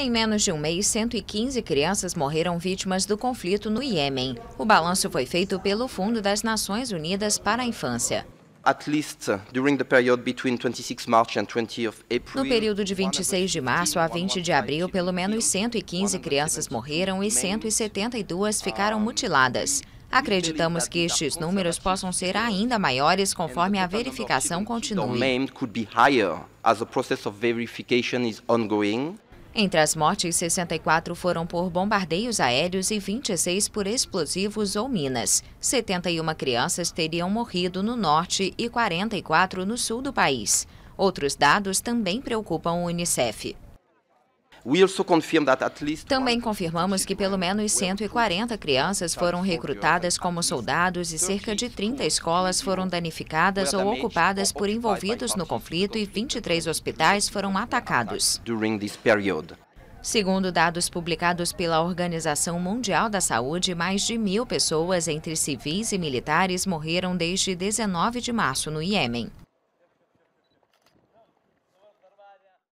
Em menos de um mês, 115 crianças morreram vítimas do conflito no Iêmen. O balanço foi feito pelo Fundo das Nações Unidas para a Infância. Uh, no período de 26 de março a 20 de abril, pelo menos 115 crianças morreram e 172 ficaram mutiladas. Acreditamos que estes números possam ser ainda maiores conforme a verificação continue. Entre as mortes, 64 foram por bombardeios aéreos e 26 por explosivos ou minas. 71 crianças teriam morrido no norte e 44 no sul do país. Outros dados também preocupam o Unicef. Também confirmamos que pelo menos 140 crianças foram recrutadas como soldados e cerca de 30 escolas foram danificadas ou ocupadas por envolvidos no conflito e 23 hospitais foram atacados. Segundo dados publicados pela Organização Mundial da Saúde, mais de mil pessoas, entre civis e militares, morreram desde 19 de março no Iêmen.